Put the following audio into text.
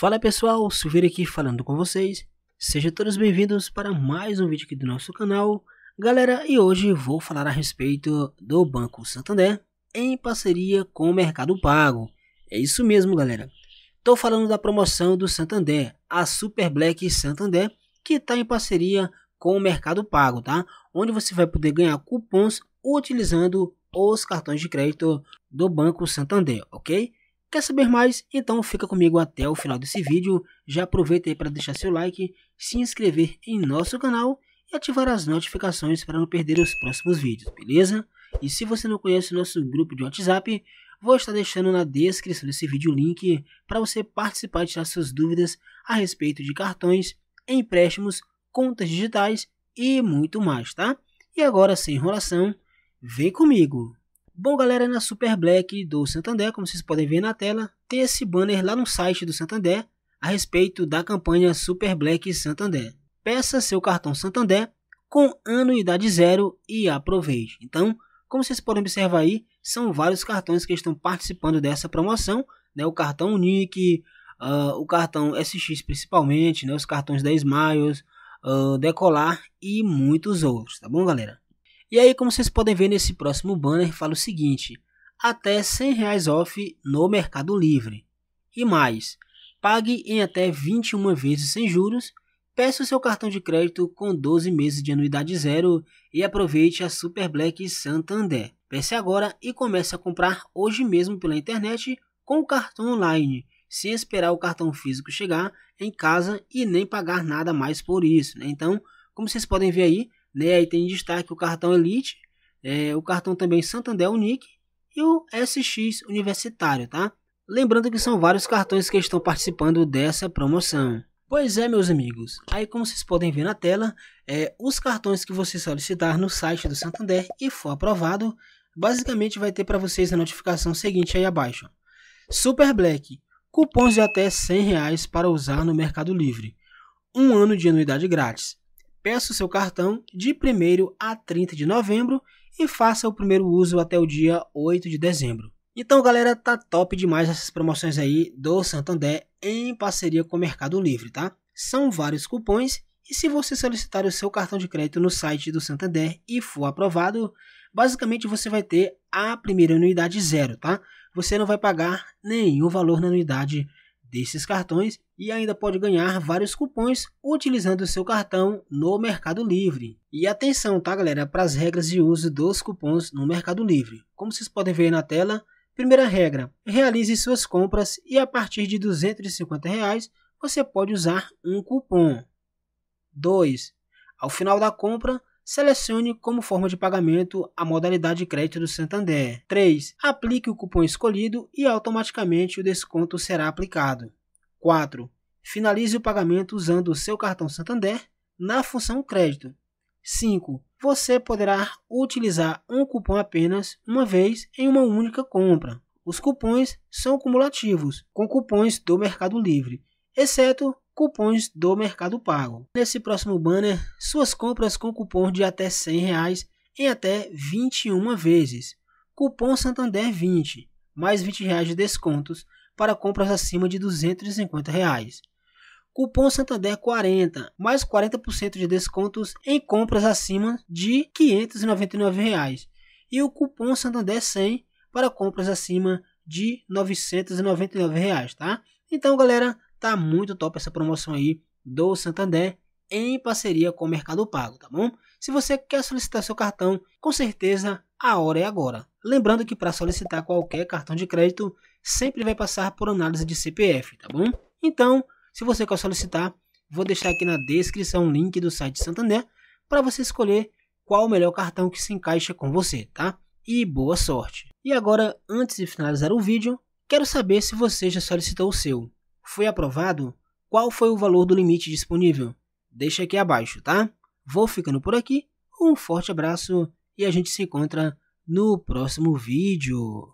Fala pessoal, Silveira aqui falando com vocês. Sejam todos bem-vindos para mais um vídeo aqui do nosso canal. Galera, e hoje vou falar a respeito do Banco Santander em parceria com o Mercado Pago. É isso mesmo, galera. Estou falando da promoção do Santander, a Super Black Santander, que está em parceria com o Mercado Pago, tá? Onde você vai poder ganhar cupons utilizando os cartões de crédito do Banco Santander, ok? Quer saber mais? Então fica comigo até o final desse vídeo. Já aproveita aí para deixar seu like, se inscrever em nosso canal e ativar as notificações para não perder os próximos vídeos, beleza? E se você não conhece o nosso grupo de WhatsApp, vou estar deixando na descrição desse vídeo o link para você participar e tirar suas dúvidas a respeito de cartões, empréstimos, contas digitais e muito mais, tá? E agora, sem enrolação, vem comigo! Bom, galera, na Super Black do Santander, como vocês podem ver na tela, tem esse banner lá no site do Santander a respeito da campanha Super Black Santander. Peça seu cartão Santander com anuidade zero e aproveite. Então, como vocês podem observar aí, são vários cartões que estão participando dessa promoção, né? O cartão Unique, uh, ah, o cartão SX principalmente, né? Os cartões da Smiles, uh, Decolar e muitos outros, tá bom, galera? E aí, como vocês podem ver nesse próximo banner, fala o seguinte: até 100 reais off no Mercado Livre. E mais, pague em até 21 vezes sem juros, peça o seu cartão de crédito com 12 meses de anuidade zero e aproveite a Super Black Santander. Peça agora e comece a comprar hoje mesmo pela internet com o cartão online, sem esperar o cartão físico chegar em casa e nem pagar nada mais por isso. Né? Então, como vocês podem ver aí, né? Aí tem destaque o cartão Elite, é, o cartão também Santander Unique e o SX Universitário, tá? Lembrando que são vários cartões que estão participando dessa promoção. Pois é, meus amigos. Aí, como vocês podem ver na tela, é, os cartões que você solicitar no site do Santander e for aprovado, basicamente vai ter para vocês a notificação seguinte aí abaixo. Super Black, cupons de até R$100 para usar no Mercado Livre. Um ano de anuidade grátis. Peça o seu cartão de 1 a 30 de novembro e faça o primeiro uso até o dia 8 de dezembro. Então, galera, tá top demais essas promoções aí do Santander em parceria com o Mercado Livre, tá? São vários cupons e se você solicitar o seu cartão de crédito no site do Santander e for aprovado, basicamente você vai ter a primeira anuidade zero, tá? Você não vai pagar nenhum valor na anuidade desses cartões e ainda pode ganhar vários cupons utilizando o seu cartão no Mercado Livre. E atenção, tá galera, para as regras de uso dos cupons no Mercado Livre. Como vocês podem ver na tela, primeira regra, realize suas compras e a partir de R$ 250 reais, você pode usar um cupom. 2. Ao final da compra, selecione como forma de pagamento a modalidade de crédito do Santander. 3. Aplique o cupom escolhido e automaticamente o desconto será aplicado. 4. Finalize o pagamento usando o seu cartão Santander na função crédito. 5. Você poderá utilizar um cupom apenas uma vez em uma única compra. Os cupons são cumulativos com cupons do Mercado Livre, exceto cupons do Mercado Pago. Nesse próximo banner, suas compras com cupom de até R$ 100 reais em até 21 vezes. Cupom Santander 20, mais R$ 20 reais de descontos para compras acima de R$ 250. Reais. Cupom Santander 40, mais 40% de descontos em compras acima de R$ 599. Reais. E o cupom Santander 100 para compras acima de R$ 999, reais, tá? Então, galera, Tá muito top essa promoção aí do Santander em parceria com o Mercado Pago, tá bom? Se você quer solicitar seu cartão, com certeza a hora é agora. Lembrando que para solicitar qualquer cartão de crédito, sempre vai passar por análise de CPF, tá bom? Então, se você quer solicitar, vou deixar aqui na descrição o link do site Santander para você escolher qual o melhor cartão que se encaixa com você, tá? E boa sorte! E agora, antes de finalizar o vídeo, quero saber se você já solicitou o seu foi aprovado, qual foi o valor do limite disponível? Deixa aqui abaixo, tá? Vou ficando por aqui. Um forte abraço e a gente se encontra no próximo vídeo.